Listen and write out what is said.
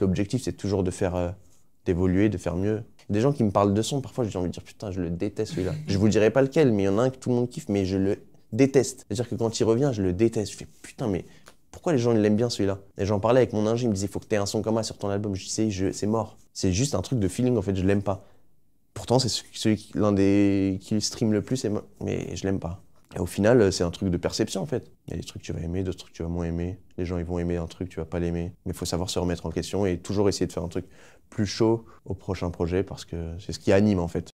L'objectif, c'est toujours de faire euh, d'évoluer, de faire mieux. Des gens qui me parlent de son, parfois j'ai envie de dire putain, je le déteste celui-là. je vous dirai pas lequel, mais il y en a un que tout le monde kiffe, mais je le déteste. C'est-à-dire que quand il revient, je le déteste. Je fais putain, mais pourquoi les gens l'aiment bien celui-là Et j'en parlais avec mon ingé, il me disait faut que t'aies un son comme ça sur ton album. Je disais c'est mort. C'est juste un truc de feeling en fait, je l'aime pas. Pourtant, c'est celui, l'un des qui stream le plus, et mais je l'aime pas. Et au final, euh, c'est un truc de perception en fait. Il y a des trucs que tu vas aimer, d'autres trucs que tu vas moins aimer. Les gens ils vont aimer un truc, tu vas pas l'aimer. Mais il faut savoir se remettre en question et toujours essayer de faire un truc plus chaud au prochain projet parce que c'est ce qui anime en fait.